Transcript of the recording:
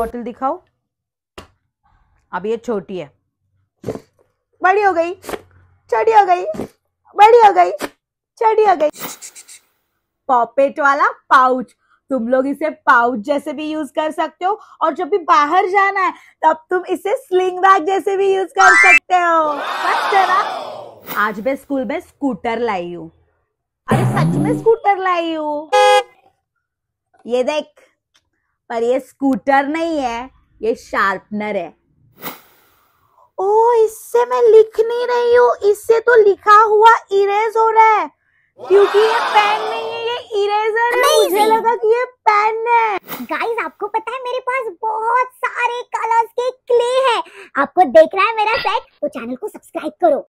बोतल दिखाओ अब ये छोटी है बड़ी हो गई छोटी हो गई बड़ी हो गई छोटी हो गई पॉपेट वाला पाउच तुम लोग इसे पाउच जैसे भी यूज कर सकते हो और जब भी बाहर जाना है तब तुम इसे स्लिंग बैग जैसे भी यूज कर सकते हो सच आज मैं स्कूल में स्कूटर लाई हूँ अरे सच में स्कूटर लाई हूँ ये देख पर ये स्कूटर नहीं है ये शार्पनर है ओ इससे मैं लिख नहीं रही हूँ इससे तो लिखा हुआ इरेज हो रहा है क्योंकि ये पेन नहीं है ये इरेजर है मुझे लगा कि ये पेन है गाइस आपको पता है मेरे पास बहुत सारे कलर्स के क्ले हैं आपको देख रहा है मेरा सेट तो चैनल को सब्सक्राइब करो